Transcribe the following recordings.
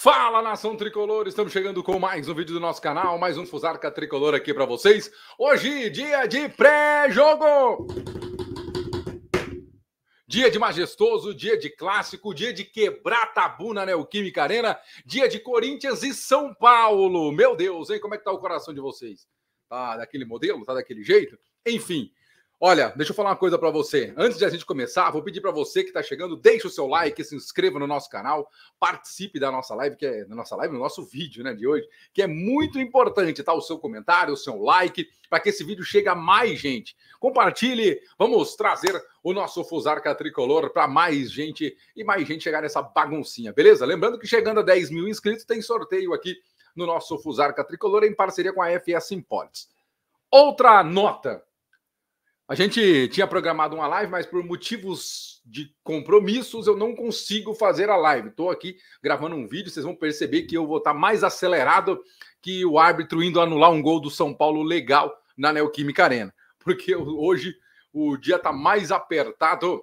Fala nação tricolor, estamos chegando com mais um vídeo do nosso canal, mais um Fusarca Tricolor aqui para vocês. Hoje, dia de pré-jogo. Dia de majestoso, dia de clássico, dia de quebrar tabu na Neoquímica Arena, dia de Corinthians e São Paulo. Meu Deus, hein? Como é que tá o coração de vocês? Tá daquele modelo? Tá daquele jeito? Enfim, Olha, deixa eu falar uma coisa para você. Antes de a gente começar, vou pedir para você que está chegando, deixe o seu like, se inscreva no nosso canal, participe da nossa live, que é da nossa live, no nosso vídeo, né, de hoje, que é muito importante, tá? O seu comentário, o seu like, para que esse vídeo chegue a mais gente. Compartilhe, vamos trazer o nosso Fusarca Tricolor para mais gente e mais gente chegar nessa baguncinha, beleza? Lembrando que chegando a 10 mil inscritos tem sorteio aqui no nosso Fusarca Tricolor em parceria com a FS Imports. Outra nota a gente tinha programado uma live, mas por motivos de compromissos eu não consigo fazer a live. Estou aqui gravando um vídeo, vocês vão perceber que eu vou estar tá mais acelerado que o árbitro indo anular um gol do São Paulo legal na Neoquímica Arena. Porque hoje o dia está mais apertado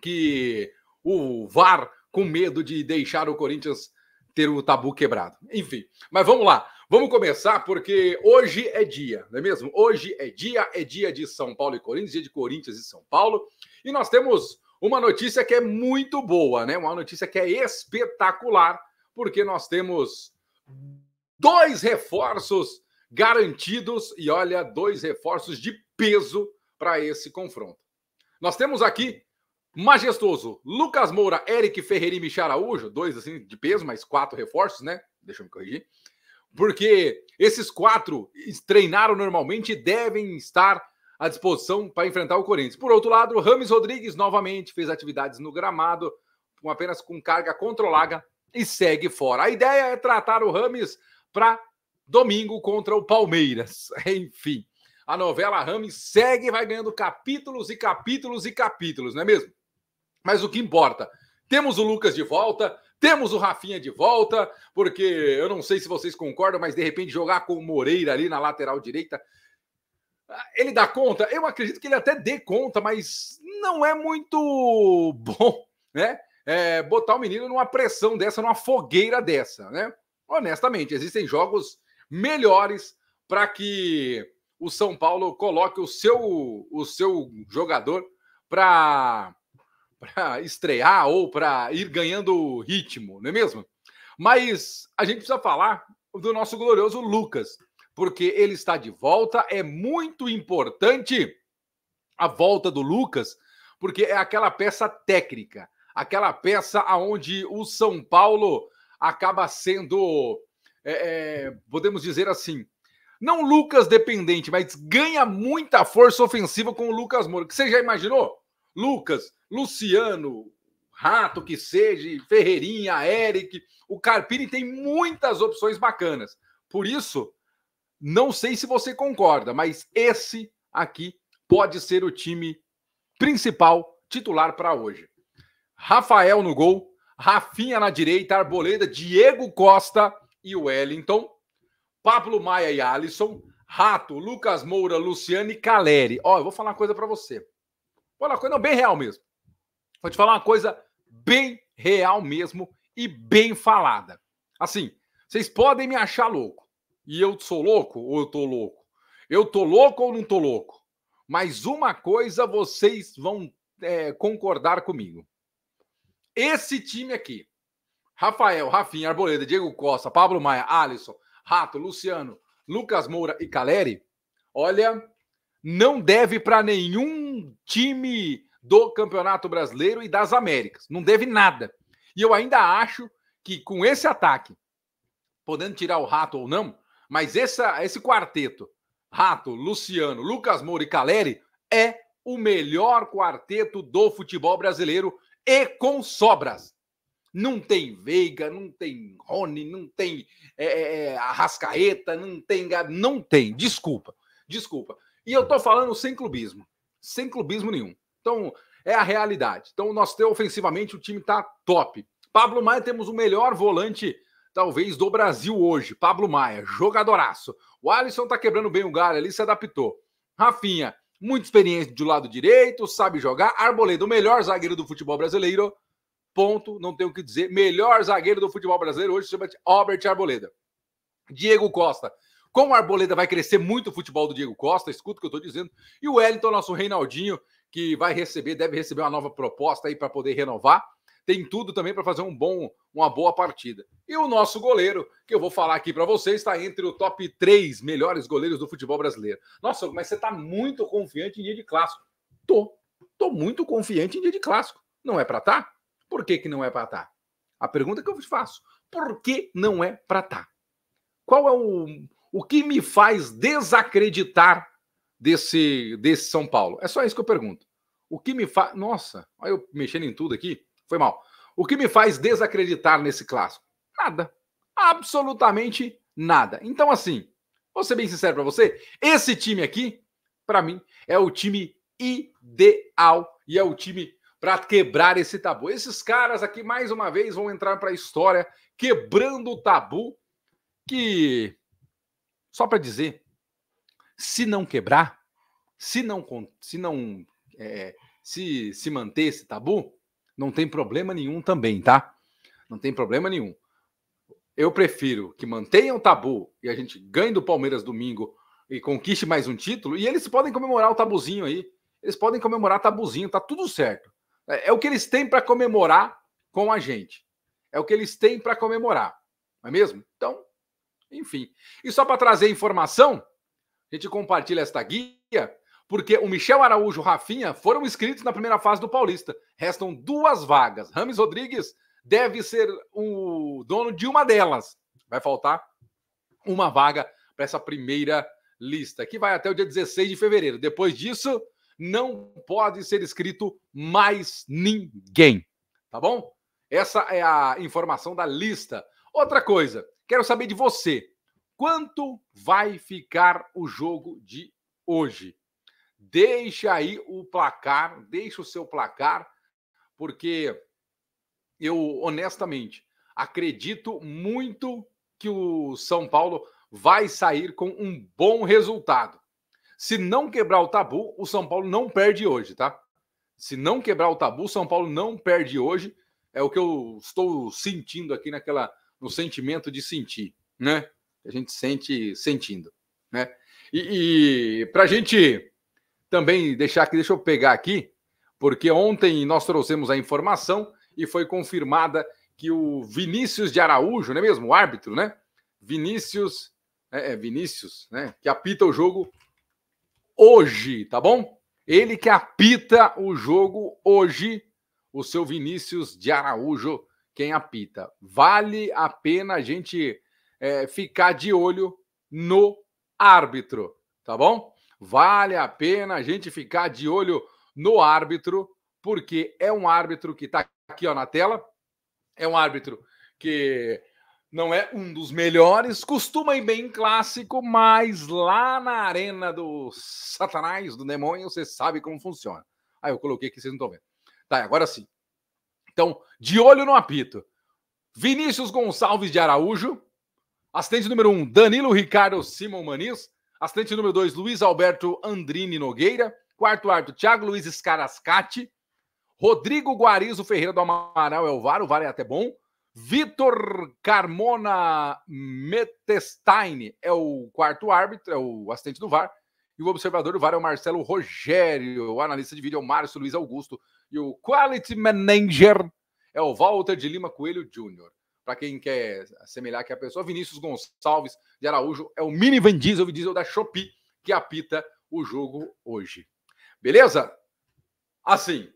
que o VAR com medo de deixar o Corinthians ter o tabu quebrado. Enfim, mas vamos lá. Vamos começar porque hoje é dia, não é mesmo? Hoje é dia, é dia de São Paulo e Corinthians, dia de Corinthians e São Paulo. E nós temos uma notícia que é muito boa, né? Uma notícia que é espetacular, porque nós temos dois reforços garantidos e olha, dois reforços de peso para esse confronto. Nós temos aqui majestoso Lucas Moura, Eric Ferreira e Michel Araújo, dois assim de peso, mas quatro reforços, né? Deixa eu me corrigir porque esses quatro treinaram normalmente e devem estar à disposição para enfrentar o Corinthians. Por outro lado, Rames Rodrigues novamente fez atividades no gramado, com apenas com carga controlada e segue fora. A ideia é tratar o Rames para domingo contra o Palmeiras. Enfim, a novela Rames segue e vai ganhando capítulos e capítulos e capítulos, não é mesmo? Mas o que importa, temos o Lucas de volta, temos o Rafinha de volta, porque eu não sei se vocês concordam, mas de repente jogar com o Moreira ali na lateral direita. Ah, ele dá conta? Eu acredito que ele até dê conta, mas não é muito bom, né? É, botar o menino numa pressão dessa, numa fogueira dessa, né? Honestamente, existem jogos melhores para que o São Paulo coloque o seu, o seu jogador para para estrear ou para ir ganhando ritmo, não é mesmo? Mas a gente precisa falar do nosso glorioso Lucas, porque ele está de volta. É muito importante a volta do Lucas, porque é aquela peça técnica, aquela peça aonde o São Paulo acaba sendo, é, é, podemos dizer assim, não Lucas dependente, mas ganha muita força ofensiva com o Lucas Moura. Que você já imaginou? Lucas, Luciano, Rato que seja, Ferreirinha, Eric. O Carpini tem muitas opções bacanas. Por isso, não sei se você concorda, mas esse aqui pode ser o time principal titular para hoje. Rafael no gol, Rafinha na direita, Arboleda, Diego Costa e Wellington, Pablo Maia e Alisson, Rato, Lucas Moura, Luciane e Caleri. Ó, eu vou falar uma coisa para você. Vou falar uma coisa não, bem real mesmo. Vou te falar uma coisa bem real mesmo e bem falada. Assim, vocês podem me achar louco. E eu sou louco ou eu tô louco? Eu tô louco ou não tô louco? Mas uma coisa vocês vão é, concordar comigo. Esse time aqui, Rafael, Rafinha, Arboleda, Diego Costa, Pablo Maia, Alisson, Rato, Luciano, Lucas Moura e Caleri, olha, não deve para nenhum time do Campeonato Brasileiro e das Américas. Não deve nada. E eu ainda acho que com esse ataque, podendo tirar o rato ou não, mas essa, esse quarteto, Rato, Luciano, Lucas Moura e Caleri, é o melhor quarteto do futebol brasileiro e com sobras. Não tem Veiga, não tem Rony, não tem é, é, é Arrascaeta, não tem. Não tem, desculpa. Desculpa. E eu estou falando sem clubismo, sem clubismo nenhum. Então, é a realidade. Então, nós temos ofensivamente, o time está top. Pablo Maia temos o melhor volante, talvez, do Brasil hoje. Pablo Maia, jogadoraço. O Alisson está quebrando bem o galho ali, se adaptou. Rafinha, muito experiente do lado direito, sabe jogar. Arboleda, o melhor zagueiro do futebol brasileiro. Ponto, não tenho o que dizer. Melhor zagueiro do futebol brasileiro hoje se chama Albert Arboleda. Diego Costa, como a Arboleda vai crescer muito o futebol do Diego Costa, escuta o que eu estou dizendo. E o Wellington, nosso Reinaldinho, que vai receber, deve receber uma nova proposta aí para poder renovar. Tem tudo também para fazer um bom, uma boa partida. E o nosso goleiro, que eu vou falar aqui para vocês, está entre o top 3 melhores goleiros do futebol brasileiro. Nossa, mas você está muito confiante em dia de clássico. Tô. Tô muito confiante em dia de clássico. Não é para tá? Por que, que não é para tá? A pergunta que eu te faço. Por que não é para tá? Qual é o o que me faz desacreditar desse, desse São Paulo? É só isso que eu pergunto. O que me faz. Nossa, olha eu mexendo em tudo aqui. Foi mal. O que me faz desacreditar nesse clássico? Nada. Absolutamente nada. Então, assim, vou ser bem sincero para você: esse time aqui, para mim, é o time ideal e é o time para quebrar esse tabu. Esses caras aqui, mais uma vez, vão entrar para a história quebrando o tabu que só para dizer, se não quebrar, se não, se, não é, se, se manter esse tabu, não tem problema nenhum também, tá? Não tem problema nenhum. Eu prefiro que mantenham o tabu e a gente ganhe do Palmeiras domingo e conquiste mais um título. E eles podem comemorar o tabuzinho aí. Eles podem comemorar tabuzinho, tá tudo certo. É, é o que eles têm para comemorar com a gente. É o que eles têm para comemorar. Não é mesmo? Então, enfim. E só para trazer informação, a gente compartilha esta guia, porque o Michel Araújo e o Rafinha foram inscritos na primeira fase do Paulista. Restam duas vagas. Rames Rodrigues deve ser o dono de uma delas. Vai faltar uma vaga para essa primeira lista, que vai até o dia 16 de fevereiro. Depois disso, não pode ser escrito mais ninguém. Tá bom? Essa é a informação da lista. Outra coisa, Quero saber de você. Quanto vai ficar o jogo de hoje? Deixa aí o placar, deixa o seu placar, porque eu honestamente acredito muito que o São Paulo vai sair com um bom resultado. Se não quebrar o tabu, o São Paulo não perde hoje, tá? Se não quebrar o tabu, o São Paulo não perde hoje. É o que eu estou sentindo aqui naquela no sentimento de sentir, né? A gente sente sentindo, né? E, e para a gente também deixar aqui, deixa eu pegar aqui, porque ontem nós trouxemos a informação e foi confirmada que o Vinícius de Araújo, não é mesmo? O árbitro, né? Vinícius, é, é Vinícius, né? Que apita o jogo hoje, tá bom? Ele que apita o jogo hoje, o seu Vinícius de Araújo quem apita. Vale a pena a gente é, ficar de olho no árbitro, tá bom? Vale a pena a gente ficar de olho no árbitro, porque é um árbitro que está aqui ó, na tela, é um árbitro que não é um dos melhores, costuma ir bem em clássico, mas lá na arena do Satanás, do demônio, você sabe como funciona. Aí ah, eu coloquei que vocês não estão vendo. Tá, agora sim. Então, de olho no apito. Vinícius Gonçalves de Araújo. Assistente número 1, um, Danilo Ricardo Simon Maniz. Assistente número 2, Luiz Alberto Andrini Nogueira. Quarto árbitro, Thiago Luiz Scarascati. Rodrigo Guarizo Ferreira do Amaral Elvar, o VAR é até bom. Vitor Carmona Metestein é o quarto árbitro, é o assistente do VAR. E o observador do VAR é o Marcelo Rogério, o analista de vídeo é o Márcio Luiz Augusto e o Quality Manager é o Walter de Lima Coelho Júnior. Para quem quer assemelhar aqui é a pessoa, Vinícius Gonçalves de Araújo é o mini Van Diesel, Diesel da Shopee, que apita o jogo hoje. Beleza? Assim,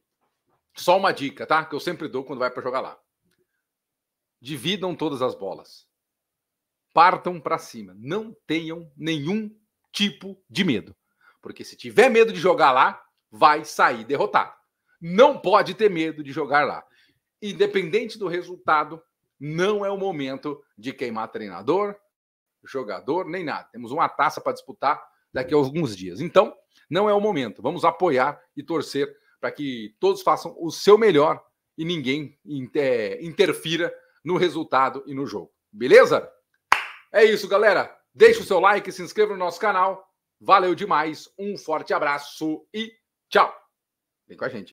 só uma dica, tá? Que eu sempre dou quando vai para jogar lá. Dividam todas as bolas. Partam para cima. Não tenham nenhum tipo de medo. Porque se tiver medo de jogar lá, vai sair derrotado. Não pode ter medo de jogar lá. Independente do resultado, não é o momento de queimar treinador, jogador, nem nada. Temos uma taça para disputar daqui a alguns dias. Então, não é o momento. Vamos apoiar e torcer para que todos façam o seu melhor e ninguém é, interfira no resultado e no jogo. Beleza? É isso, galera. Deixe o seu like, se inscreva no nosso canal. Valeu demais, um forte abraço e tchau. Vem com a gente.